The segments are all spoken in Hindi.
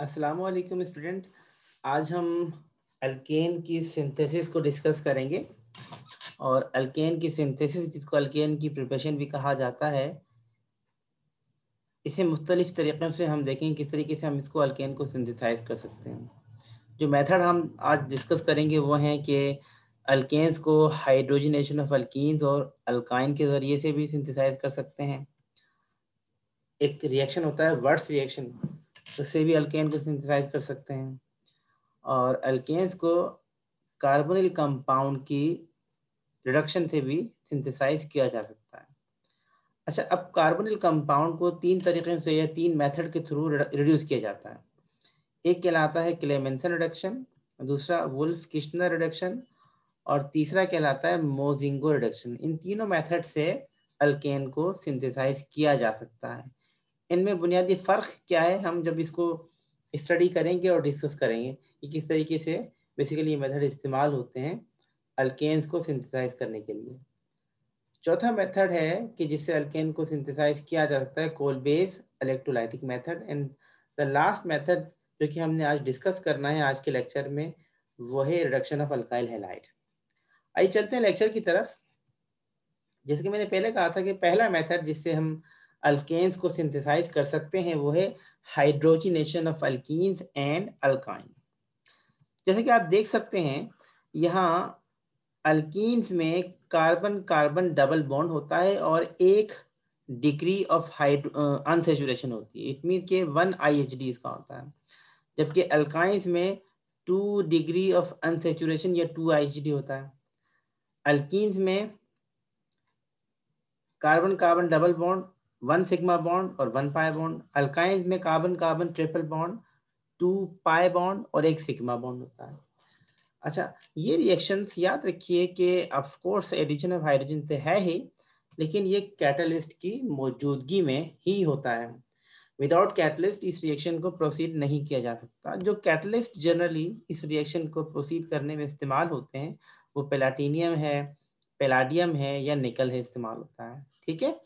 अस्सलाम वालेकुम स्टूडेंट आज हम अल्केन की सिंथेसिस को डिस्कस करेंगे और अल्केन की सिंथेसिस जिसको अल्केन की प्रिपरेशन भी कहा जाता है इसे मुख्तलिफ तरीक़ों से हम देखें किस तरीके से हम इसको अल्केन को सिंथेसाइज कर सकते हैं जो मेथड हम आज डिस्कस करेंगे वो हैं कि अल्केन्स को हाइड्रोजनेशन ऑफ अल्किस और अल्काइन के ज़रिए से भी सिंथेसाइज कर सकते हैं एक रिएक्शन होता है वर्ड्स रिएक्शन उससे भी अल्केन को सिंथेसाइज कर सकते हैं और अल्केन्स को कार्बोनिल कंपाउंड की रिडक्शन से भी सिंथेसाइज किया जा सकता है अच्छा अब कार्बोनिल कंपाउंड को तीन तरीके से या तीन मेथड के थ्रू रिड्यूस किया जाता है एक कहलाता है क्लेमेंसन रिडक्शन दूसरा वुल्फ किश्नर रिडक्शन और तीसरा कहलाता है मोजिंगो रिडक्शन इन तीनों मेथड से अल्केन को सिंथेसाइज किया जा सकता है इनमें बुनियादी फ़र्क क्या है हम जब इसको स्टडी करेंगे और डिस्कस करेंगे कि किस तरीके से बेसिकली मेथड इस्तेमाल होते हैं अल्केन्स को सिंथेसाइज करने के लिए चौथा मेथड है कि जिससे अल्केन को सिंथेसाइज किया जा सकता है Kolbe's electrolytic method and the last method जो कि हमने आज डिस्कस करना है आज के लेक्चर में वो है रिडक्शन ऑफ अल्काइल हेलाइट आइए चलते हैं लेक्चर की तरफ जैसे कि मैंने पहले कहा था कि पहला मेथड जिससे हम अल्केन्स को सिंथेसाइज कर सकते हैं वो है hydrogenation of alkenes and alkyne जैसे कि आप देख सकते हैं यहाँ अल्किन्स में कार्बन कार्बन डबल बॉन्ड होता है और एक डिग्री ऑफ हाइड्रो अनसेचुरेशन होती है इट मीन के वन आई एच डी इसका होता है जबकि अल्काइंस में टू डिग्री ऑफ अनसेचुरेशन या टू आई एच डी होता है अल्किन्स में carbon carbon double bond one sigma bond और वन पाए बॉन्ड अल्काइंस में carbon carbon triple bond two pi bond और एक सिग्मा बॉन्ड होता है अच्छा ये रिएक्शंस याद रखिए कि ऑफकोर्स एडिशन ऑफ हाइड्रोजन तो है ही लेकिन ये कैटलिस्ट की मौजूदगी में ही होता है विदाउट कैटलिस्ट इस रिएक्शन को प्रोसीड नहीं किया जा सकता जो कैटलिस्ट जनरली इस रिएक्शन को प्रोसीड करने में इस्तेमाल होते हैं वो पेलाटीनियम है पेलाडियम है या निकल है इस्तेमाल होता है ठीक है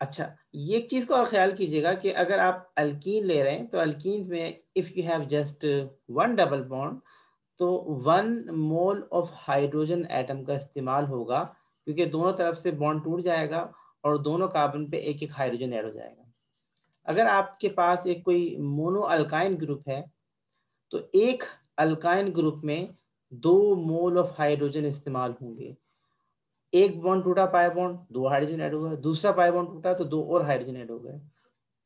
अच्छा ये एक चीज़ का और ख्याल कीजिएगा कि अगर आप अल्कीन ले रहे हैं तो अल्कीन में if you have just one double bond तो one mole of hydrogen atom का इस्तेमाल होगा क्योंकि दोनों तरफ से बॉन्ड टूट जाएगा और दोनों कार्बन पे एक एक हाइड्रोजन ऐड हो जाएगा अगर आपके पास एक कोई मोनो अल्काइन ग्रुप है तो एक अल्काइन ग्रुप में दो मोल ऑफ हाइड्रोजन इस्तेमाल होंगे एक बॉन्ड टूटा पाए बॉन्ड दो हाइड्रोजन ऐड हो गए दूसरा पाए बॉन्ड टूटा तो दो और हाइड्रोजन ऐड हो गए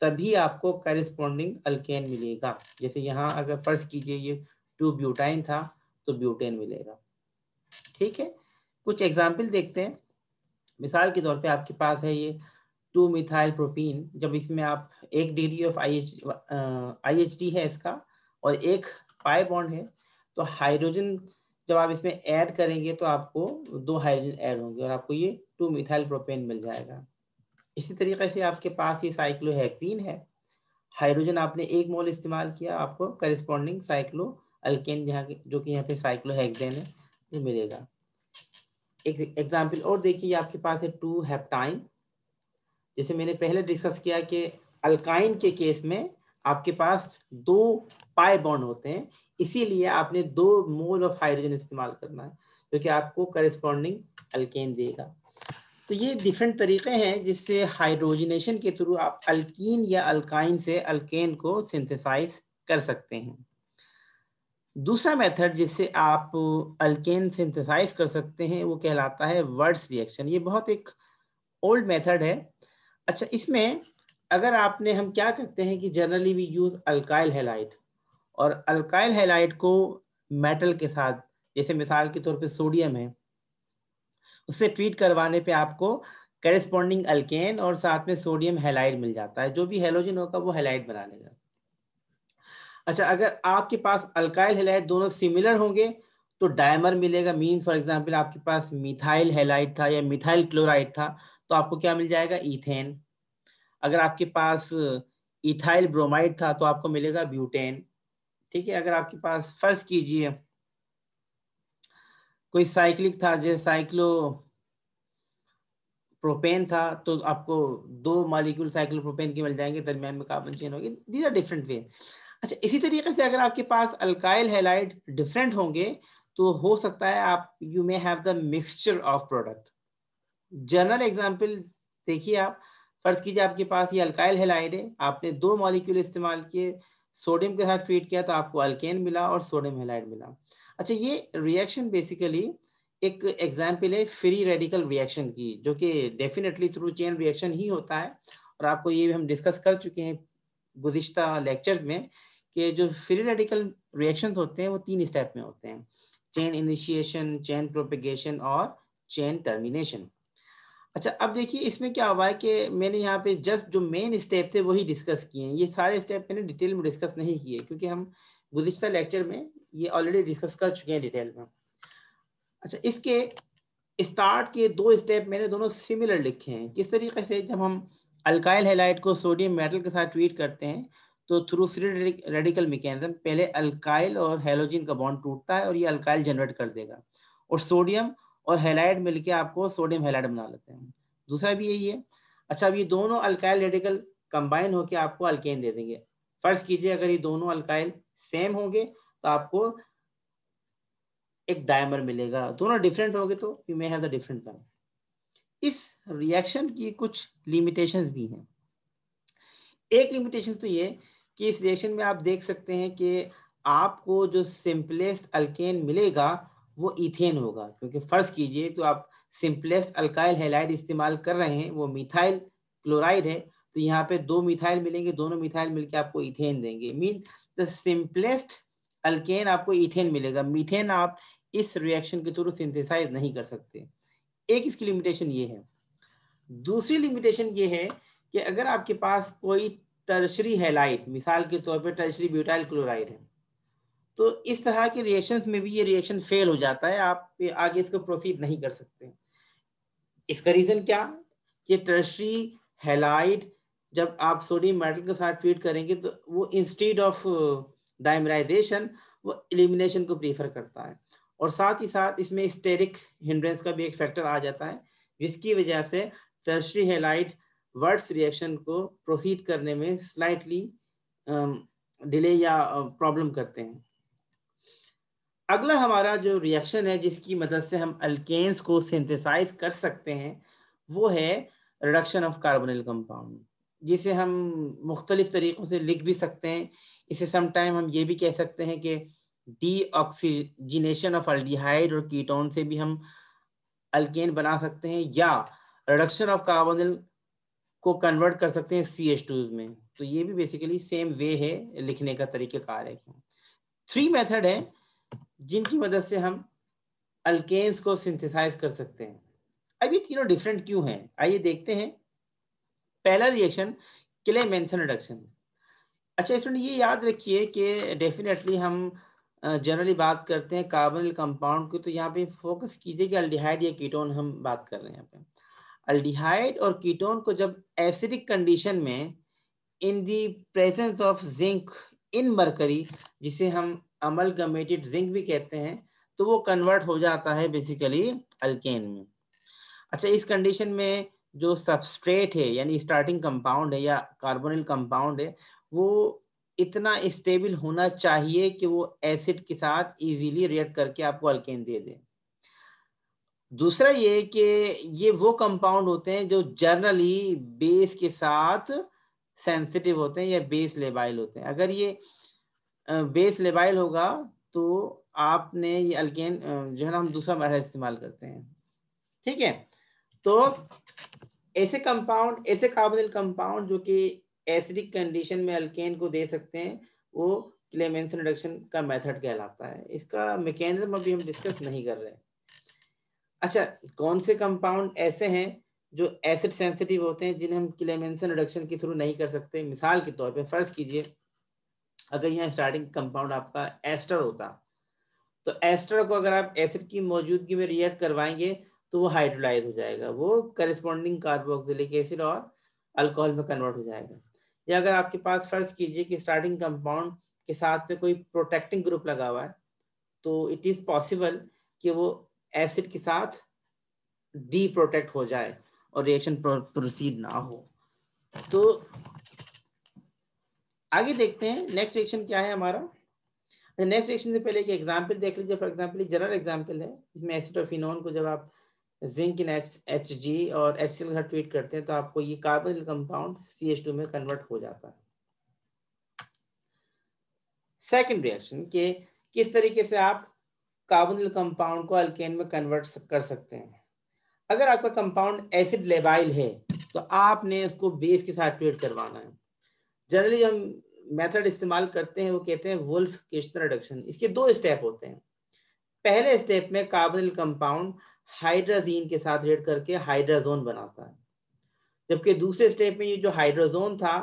तभी आपको करिस्पॉन्डिंग अल्केन मिलेगा जैसे यहाँ अगर फर्श कीजिए ये टू ब्यूटाइन था तो ब्यूटेन मिलेगा ठीक है कुछ एग्जाम्पल देखते हैं मिसाल के तौर पे आपके पास है ये टू मिथाइल प्रोपीन जब इसमें आप एक डिग्री ऑफ आई एच है इसका और एक पाए बॉन्ड है तो हाइड्रोजन जब आप इसमें ऐड करेंगे तो आपको दो हाइड्रोजन ऐड होंगे और आपको ये टू मिथाइल प्रोपेन मिल जाएगा इसी तरीके से आपके पास ये साइक्लोहेक्सीन है हाइड्रोजन आपने एक मोल इस्तेमाल किया आपको करिस्पॉन्डिंग साइक्लो अल्केन यहाँ जो कि यहाँ पे साइक्लोहेक्सेन है ये मिलेगा एक एग्जाम्पल और देखिए आपके पास है टू हेप्टाइन जैसे मैंने पहले डिस्कस किया कि अल्काइन के केस में आपके पास दो पाए बॉन्ड होते हैं इसीलिए आपने दो मोल ऑफ हाइड्रोजन इस्तेमाल करना है जो कि आपको करिस्पॉन्डिंग अल्केन देगा तो ये डिफरेंट तरीके हैं जिससे हाइड्रोजनेशन के थ्रू आप अल्कीन या अल्काइन से अल्केन को सिंथेसाइज कर सकते हैं दूसरा मेथड जिससे आप अल्केन सिंथेसाइज कर सकते हैं वो कहलाता है वर्ड्स रिएक्शन ये बहुत एक ओल्ड मेथड है अच्छा इसमें अगर आपने हम क्या करते हैं कि generally we use alkyl halide और अल्काइल हेलाइट को मेटल के साथ जैसे मिसाल के तौर पे सोडियम है उससे ट्रीट करवाने पे आपको करेस्पॉन्डिंग अल्केन और साथ में सोडियम हेलाइड मिल जाता है जो भी हेलोजन होगा वो हेलाइड बना लेगा अच्छा अगर आपके पास अल्काइल हेलाइट दोनों सिमिलर होंगे तो डायमर मिलेगा मीन फॉर एग्जाम्पल आपके पास मिथाइल हेलाइट था या मिथाइल क्लोराइड था तो आपको क्या मिल जाएगा इथेन अगर आपके पास इथाइल ब्रोमाइड था तो आपको मिलेगा ब्यूटेन ठीक है अगर आपके पास फर्ज कीजिए कोई साइक्लिक था जैसे साइक्लो प्रोपेन था तो आपको दो मालिक्यूल साइक्लो प्रोपेन के मिल जाएंगे दरमियान में कार्बन चेन होगी दीज आर डिफरेंट वे अच्छा इसी तरीके से अगर आपके पास अल्काइल हेलाइड डिफरेंट होंगे तो हो सकता है आप you may have the mixture of product general example देखिए आप फर्ज कीजिए आपके पास ये अल्काइल हेलाइड है आपने दो मॉलिक्यूल इस्तेमाल किए सोडियम के साथ ट्रीट किया तो आपको अल्केन मिला और सोडियम हेलाइड मिला अच्छा ये रिएक्शन बेसिकली एक एग्जाम्पल है फ्री रेडिकल रिएक्शन की जो कि डेफिनेटली थ्रू चेन रिएक्शन ही होता है और आपको ये भी हम डिस्कस कर चुके हैं गुजशत लेक्चर में कि जो फ्री रेडिकल रिएक्शन होते हैं वो तीन स्टेप में होते हैं चेन इनिशिएशन चेन प्रोपिगेशन और चेन टर्मिनेशन अच्छा अब देखिए इसमें क्या हुआ है कि मैंने यहाँ पे जस्ट जो मेन स्टेप थे वही डिस्कस किए हैं ये सारे स्टेप मैंने डिटेल में डिस्कस नहीं किए क्योंकि हम गुजशत लेक्चर में ये ऑलरेडी डिस्कस कर चुके हैं डिटेल में अच्छा इसके स्टार्ट के दो स्टेप मैंने दोनों सिमिलर लिखे हैं किस तरीके से जब हम अल्काइल हेलाइट को सोडियम मेटल के साथ ट्रीट करते हैं तो थ्रू फ्री रेडिकल मेकेजम पहले अल्काइल और हेलोजिन का बॉन्ड टूटता है और ये अल्काइल जनरेट कर देगा और सोडियम और हेलाइड मिलके आपको सोडियम हेलाइड बना लेते हैं दूसरा भी यही है अच्छा अब ये दोनों अल्काइल रेडिकल कंबाइन होकर आपको अल्केन दे देंगे फर्ज कीजिए अगर ये दोनों अल्काइल सेम होंगे तो आपको एक डायमर मिलेगा दोनों डिफरेंट होंगे तो you may have the different one इस रिएक्शन की कुछ लिमिटेशंस भी हैं एक लिमिटेशन तो ये कि इस रिएक्शन में आप देख सकते हैं कि आपको जो सिंपलेस्ट अल्केन मिलेगा वो इथेन होगा क्योंकि फर्ज कीजिए तो आप सिंपलेस्ट अल्काइल हेलाइड इस्तेमाल कर रहे हैं वो मिथाइल क्लोराइड है तो यहाँ पे दो मिथाइल मिलेंगे दोनों मिथाइल मिलकर आपको इथेन देंगे मीन द सिंपलेस्ट अल्केन आपको इथेन मिलेगा मीथेन आप इस रिएक्शन के थ्रू सिंथेसाइज नहीं कर सकते एक इसकी लिमिटेशन ये है दूसरी लिमिटेशन ये है कि अगर आपके पास कोई टर्शरी हेलाइट मिसाल के तौर पर टर्शरी ब्यूटाइल क्लोराइड है तो इस तरह के रिएक्शंस में भी ये रिएक्शन फेल हो जाता है आप आगे इसको प्रोसीड नहीं कर सकते इसका रीज़न क्या कि टर्शरी हेलाइड जब आप सोडियम मेटल के साथ ट्रीट करेंगे तो वो इंस्टीड ऑफ डायमराइजेशन वो एलिमिनेशन को प्रीफर करता है और साथ ही साथ इसमें स्टेरिक हिंड्रेंस का भी एक फैक्टर आ जाता है जिसकी वजह से टर्शरी हेलाइट वर्ड्स रिएक्शन को प्रोसीड करने में स्लाइटली डिले या प्रॉब्लम करते हैं अगला हमारा जो रिएक्शन है जिसकी मदद से हम अल्केन्स को सिंथेसाइज कर सकते हैं वो है रिडक्शन ऑफ कार्बोनिल कंपाउंड जिसे हम मुख्तलिफ तरीक़ों से लिख भी सकते हैं इसे समटाइम हम ये भी कह सकते हैं कि डी ऑक्सीजिनेशन ऑफ अल्डिहाइड और कीटोन से भी हम अल्केन बना सकते हैं या रिडक्शन ऑफ कार्बोनिल को कन्वर्ट कर सकते हैं सी एच टू में तो ये भी बेसिकली सेम वे है लिखने का तरीक़ेकार है थ्री मेथड है जिनकी मदद से हम अल्केन्स को सिंथेसाइज कर सकते हैं अब ये तीनों डिफरेंट क्यों हैं आइए देखते हैं पहला रिएक्शन क्ले मैंसन रिडक्शन अच्छा इसमें ये याद रखिए कि डेफिनेटली हम जनरली बात करते हैं कार्बन कंपाउंड की तो यहाँ पे फोकस कीजिए कि अल्डिहाइड या कीटोन हम बात कर रहे हैं यहाँ पे अल्डिहाइड और कीटोन को जब एसिडिक कंडीशन में in the presence of zinc in mercury जिसे हम अमलगमेटेड जिंक भी कहते हैं तो वो कन्वर्ट हो जाता है बेसिकली अल्केन में अच्छा इस कंडीशन में जो सबस्ट्रेट है यानी स्टार्टिंग कंपाउंड है या कार्बोनिल कंपाउंड है वो इतना स्टेबल होना चाहिए कि वो एसिड के साथ इजीली रिएक्ट करके आपको अल्केन दे दे दूसरा ये कि ये वो कंपाउंड होते हैं जो जनरली बेस के साथ सेंसिटिव होते हैं या बेस लेबाइल होते हैं अगर ये बेस लेबाइल होगा तो आपने ये अल्केन जो है ना हम दूसरा मरहला इस्तेमाल करते हैं ठीक है तो ऐसे कंपाउंड ऐसे काबिल कंपाउंड जो कि एसिडिक कंडीशन में अल्केन को दे सकते हैं वो क्लेमेंसन रिडक्शन का मेथड कहलाता है इसका मैकेनिज्म अभी हम डिस्कस नहीं कर रहे अच्छा कौन से कंपाउंड ऐसे हैं जो एसिड सेंसिटिव होते हैं जिन्हें हम क्लेमेंसन रिडक्शन के थ्रू नहीं कर सकते मिसाल के तौर पर फर्ज कीजिए अगर यहाँ स्टार्टिंग कंपाउंड आपका एस्टर होता तो एस्टर को अगर आप एसिड की मौजूदगी में रिएक्ट करवाएंगे तो वो हाइड्रोलाइज हो जाएगा वो करिस्पॉन्डिंग कार्बोक्सिलिक एसिड और अल्कोहल में कन्वर्ट हो जाएगा या अगर आपके पास फर्ज कीजिए कि स्टार्टिंग कंपाउंड के साथ में कोई प्रोटेक्टिंग ग्रुप लगा हुआ है तो इट इज़ पॉसिबल कि वो एसिड के साथ डी प्रोटेक्ट हो जाए और रिएक्शन प्रोसीड ना हो तो आगे देखते हैं नेक्स्ट सेक्शन क्या है हमारा नेक्स्ट सेक्शन से पहले एक एग्जाम्पल देख लीजिए फॉर एग्जाम्पल जनरल एग्जाम्पल है इसमें एसिटोफिनोन को जब आप zinc in H H G और एच सी घर ट्रीट करते हैं तो आपको ये carbon compound C H two में कन्वर्ट हो जाता है सेकेंड रिएक्शन के किस तरीके से आप कार्बोनिल कंपाउंड को अल्केन में कन्वर्ट कर सकते हैं अगर आपका कंपाउंड एसिड लेबाइल है तो आपने उसको बेस के साथ ट्रीट करवाना है जनरली हम मेथड इस्तेमाल करते हैं वो कहते हैं वुल्फ किश्तन रिडक्शन इसके दो स्टेप होते हैं पहले स्टेप में कार्बनिल कंपाउंड हाइड्राजीन के साथ रेड करके हाइड्राजोन बनाता है जबकि दूसरे स्टेप में ये जो हाइड्रोजोन था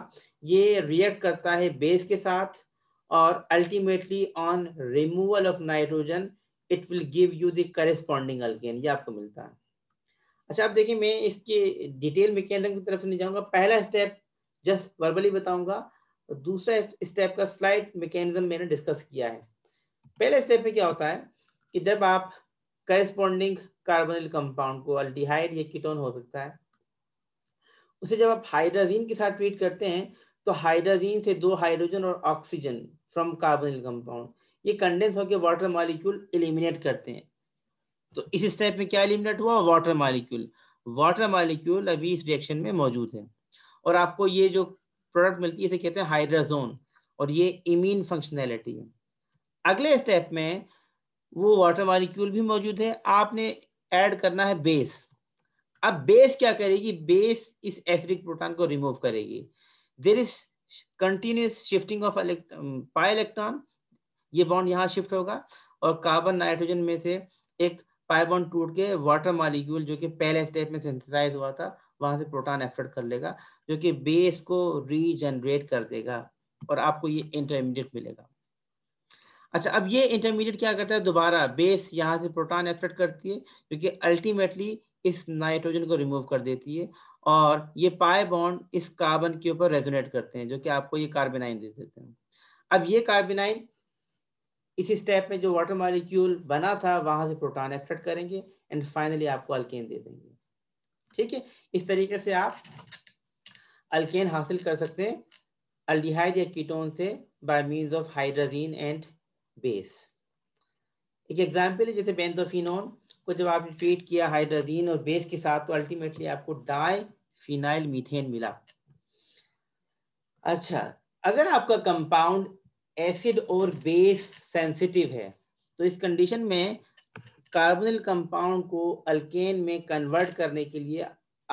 ये रिएक्ट करता है बेस के साथ और ultimately on removal of nitrogen it will give you the corresponding alkane ये आपको मिलता है अच्छा आप देखिए मैं इसके डिटेल मैकेनिज्म की तरफ नहीं जाऊंगा पहला स्टेप जस्ट वर्बली बताऊंगा दूसरा स्टेप का स्लाइड मैकेनिज्म मैंने डिस्कस किया है पहले स्टेप में क्या होता है कि जब आप करस्पॉन्डिंग कार्बोनिल कंपाउंड को अल्टीहाइड या कीटोन हो सकता है उसे जब आप हाइड्राजीन के साथ ट्रीट करते हैं तो हाइड्राजीन से दो हाइड्रोजन और ऑक्सीजन फ्रॉम कार्बोनिल कंपाउंड ये कंडेंस होकर वाटर मालिक्यूल एलिमिनेट करते हैं तो इस स्टेप में क्या एलिमिनेट हुआ वाटर मालिक्यूल वाटर मालिक्यूल अभी इस रिएक्शन में मौजूद है और आपको ये जो प्रोडक्ट मिलती है इसे कहते हैं हाइड्राजोन और ये इमीन फंक्शनैलिटी है अगले स्टेप में वो वाटर मालिक्यूल भी मौजूद है आपने ऐड करना है बेस अब बेस क्या करेगी बेस इस एसिडिक प्रोटॉन को रिमूव करेगी there is continuous shifting of pi electron ये बॉन्ड यहाँ शिफ्ट होगा और कार्बन नाइट्रोजन में से एक पाई बॉन्ड टूट के वाटर मालिक्यूल जो कि पहले स्टेप में सिंथेसाइज हुआ था वहां से प्रोटॉन एफर्ट कर लेगा जो कि बेस को रीजनरेट कर देगा और आपको ये इंटरमीडिएट मिलेगा अच्छा अब ये इंटरमीडिएट क्या करता है दोबारा बेस यहाँ से प्रोटॉन एफर्ट करती है जो कि अल्टीमेटली इस नाइट्रोजन को रिमूव कर देती है और ये पाए बॉन्ड इस कार्बन के ऊपर रेजोनेट करते हैं जो कि आपको ये कार्बेनाइन दे देते हैं अब ये कार्बेनाइन इस स्टेप में जो वाटर मॉलिक्यूल बना था वहां से प्रोटॉन एफर्ट करेंगे एंड फाइनली आपको अल्केन दे देंगे ठीक है इस तरीके से आप अल्केन हासिल कर सकते हैं अल्डिहाइड या कीटोन से by means of hydrogen and base एक एग्जाम्पल है जैसे बेंजोफिनोन को जब आपने ट्रीट किया हाइड्रोजीन और बेस के साथ तो अल्टीमेटली आपको डाई फिनाइल मीथेन मिला अच्छा अगर आपका कंपाउंड एसिड और बेस सेंसिटिव है तो इस कंडीशन में कार्बोनिल कंपाउंड को अल्केन में कन्वर्ट करने के लिए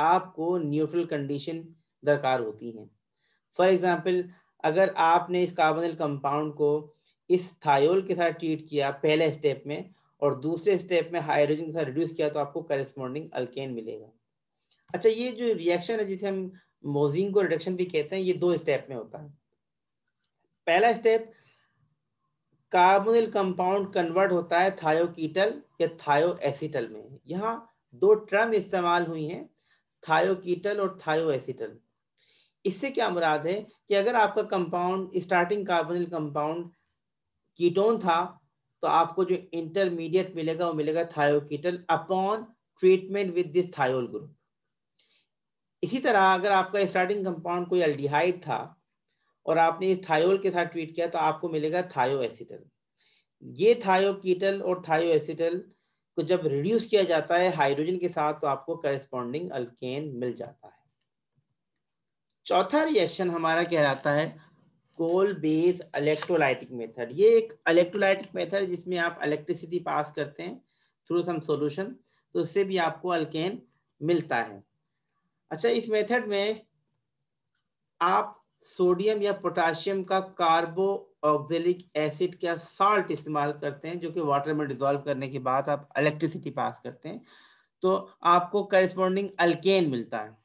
आपको न्यूट्रल कंडीशन दरकार होती है फॉर एग्जांपल अगर आपने इस कार्बोनिल कंपाउंड को इस थायोल के साथ ट्रीट किया पहले स्टेप में और दूसरे स्टेप में हाइड्रोजन के साथ रिड्यूस किया तो आपको करस्पॉन्डिंग अल्केन मिलेगा अच्छा ये जो रिएक्शन है जिसे हम मोजिंग को रिडक्शन भी कहते हैं ये दो स्टेप में होता है पहला स्टेप कार्बोनिल कंपाउंड कन्वर्ट होता है थायोकीटल या थायोएसिटल में यहाँ दो टर्म इस्तेमाल हुई हैं थायोकीटल और थायोएसिटल इससे क्या मुराद है कि अगर आपका compound starting carbonyl compound ketone था तो आपको जो इंटरमीडिएट मिलेगा वो मिलेगा thioketal upon treatment with this thiol group इसी तरह अगर आपका स्टार्टिंग कंपाउंड कोई अल्डिहाइड था और आपने इस थायोल के साथ ट्रीट किया तो आपको मिलेगा थायो एसिटल ये थायो कीटल और थायो एसिटल को जब रिड्यूस किया जाता है हाइड्रोजन के साथ तो आपको करस्पॉन्डिंग अल्केन मिल जाता है चौथा रिएक्शन हमारा कहलाता है कोल बेस इलेक्ट्रोलाइटिक मेथड ये एक इलेक्ट्रोलाइटिक मेथड जिसमें आप इलेक्ट्रिसिटी पास करते हैं थ्रू सम सॉल्यूशन तो उससे भी आपको अल्केन मिलता है अच्छा इस मेथड में आप सोडियम या पोटाशियम का कार्बो ऑक्जेलिक एसिड क्या साल्ट इस्तेमाल करते हैं जो कि वाटर में डिजोल्व करने के बाद आप इलेक्ट्रिसिटी पास करते हैं तो आपको करिस्पॉन्डिंग अल्केन मिलता है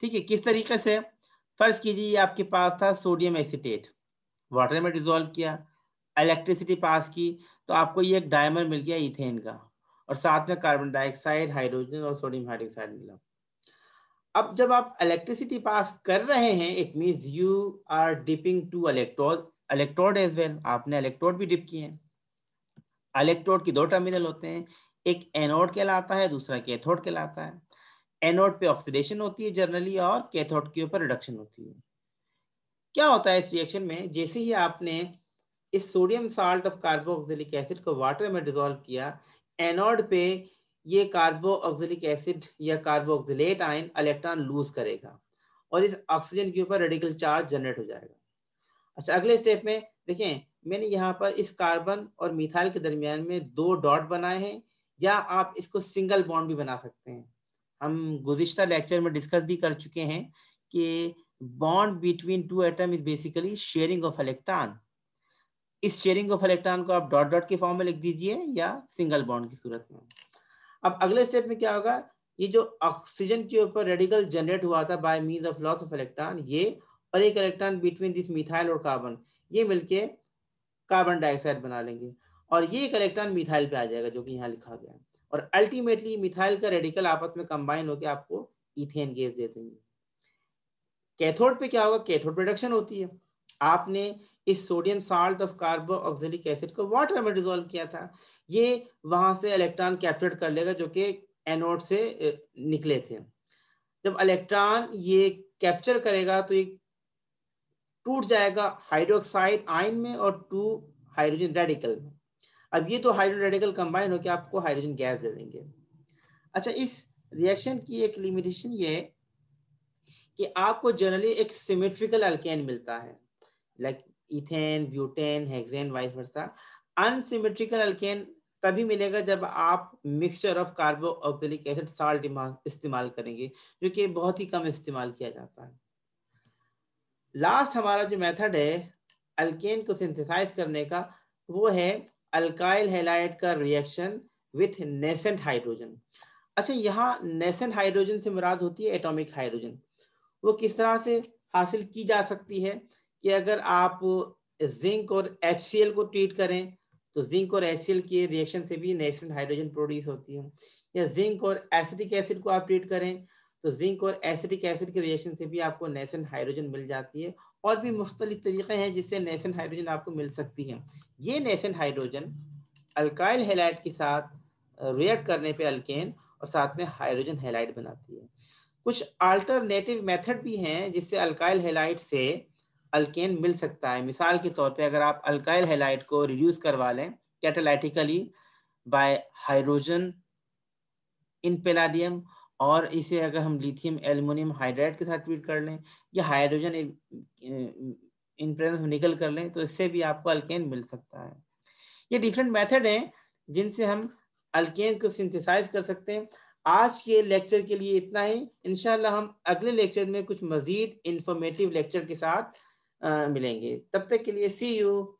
ठीक है किस तरीके से फर्ज कीजिए आपके पास था सोडियम एसिटेट वाटर में डिजोल्व किया इलेक्ट्रिसिटी पास की तो आपको ये एक डायमर मिल गया इथेन का और साथ में कार्बन डाइऑक्साइड हाइड्रोजन और सोडियम हाइड्रोक्साइड मिला अब जब आप इलेक्ट्रिसिटी पास कर रहे हैं it means you are dipping two electrode electrode as well आपने इलेक्ट्रोड भी डिप किए हैं इलेक्ट्रोड की दो टर्मिनल होते हैं एक एनोड कहलाता है दूसरा कैथोड कहलाता है एनोड पे ऑक्सीडेशन होती है जनरली और कैथोड के ऊपर रिडक्शन होती है क्या होता है इस रिएक्शन में जैसे ही आपने इस sodium salt of carboxylic acid को वाटर में डिजोल्व किया एनोड पे ये ऑक्सिलिक एसिड या ऑक्सिलेट आयन इलेक्ट्रॉन लूज करेगा और इस ऑक्सीजन के ऊपर रेडिकल चार्ज जनरेट हो जाएगा अच्छा अगले स्टेप में देखें मैंने यहाँ पर इस कार्बन और मिथाइल के दरमियान में दो डॉट बनाए हैं या आप इसको सिंगल बॉन्ड भी बना सकते हैं हम गुजशत लेक्चर में डिस्कस भी कर चुके हैं कि bond between two atom is basically sharing of electron इस शेयरिंग ऑफ इलेक्ट्रॉन को आप डॉट डॉट के फॉर्म में लिख दीजिए या सिंगल बॉन्ड की सूरत में अब अगले स्टेप में क्या होगा ये जो ऑक्सीजन के ऊपर रेडिकल जनरेट हुआ था by mean of loss of electron ये और एक इलेक्ट्रॉन बिटवीन दिस मिथाइल और कार्बन ये मिलके कार्बन डाइऑक्साइड बना लेंगे और ये एक इलेक्ट्रॉन मिथाइल पे आ जाएगा जो कि यहाँ लिखा गया है और अल्टीमेटली मिथाइल का रेडिकल आपस में कंबाइन होकर आपको इथेन गैस दे देंगे कैथोड पे क्या होगा कैथोड प्रोडक्शन होती है आपने इस sodium salt of carboxylic acid को वाटर में डिजोल्व किया था ये वहां से इलेक्ट्रॉन कैप्चर कर लेगा जो कि एनोड से निकले थे जब इलेक्ट्रॉन ये कैप्चर करेगा तो ये टूट जाएगा हाइड्रोक्साइड आयन में और टू हाइड्रोजन रेडिकल में अब ये तो हाइड्रोजन रेडिकल कंबाइन होकर आपको हाइड्रोजन गैस दे देंगे अच्छा इस रिएक्शन की एक लिमिटेशन ये है कि आपको जनरली एक सिमेट्रिकल अल्केन मिलता है like ethane butane hexane vice versa unsymmetrical alkane तभी मिलेगा जब आप mixture of carboxylic acid salt इस्तेमाल करेंगे जो कि बहुत ही कम इस्तेमाल किया जाता है लास्ट हमारा जो मेथड है अल्केन को सिंथेसाइज करने का वो है अल्काइल हेलाइट का रिएक्शन विथ नेसेंट हाइड्रोजन अच्छा यहाँ नेसेंट हाइड्रोजन से मुराद होती है एटॉमिक हाइड्रोजन वो किस तरह से हासिल की जा सकती है कि अगर आप जिंक और एच को ट्रीट करें तो जिंक और एसियल के रिएक्शन से भी नेशनल हाइड्रोजन प्रोड्यूस होती है या जिंक और एसिटिक एसिड को आप ट्रीट करें तो जिंक और एसिटिक एसिड के रिएक्शन से भी आपको नेसेंट हाइड्रोजन मिल जाती है और भी मुख्तलिफ तरीक़े हैं जिससे नेसेंट हाइड्रोजन आपको मिल सकती है ये नेसेंट हाइड्रोजन अल्काइल हेलाइट के साथ रिएक्ट uh, करने पर अल्केन और साथ में हाइड्रोजन हेलाइट बनाती है कुछ अल्टरनेटिव मेथड भी हैं जिससे अल्काइल हेलाइट से अल्केन मिल सकता है मिसाल के तौर पे अगर आप अल्काइल हेलाइट को रिड्यूस करवा लें catalytically by hydrogen in palladium और इसे अगर हम लिथियम एल्युमिनियम हाइड्राइड के साथ ट्रीट कर लें या हाइड्रोजन इन प्रेजेंस में निकल कर लें तो इससे भी आपको अल्केन मिल सकता है ये डिफरेंट मेथड हैं जिनसे हम अल्केन को सिंथेसाइज कर सकते हैं आज के लेक्चर के लिए इतना ही इनशाला हम अगले लेक्चर में कुछ मजीद इंफॉर्मेटिव लेक्चर के साथ मिलेंगे तब तक के लिए सी यू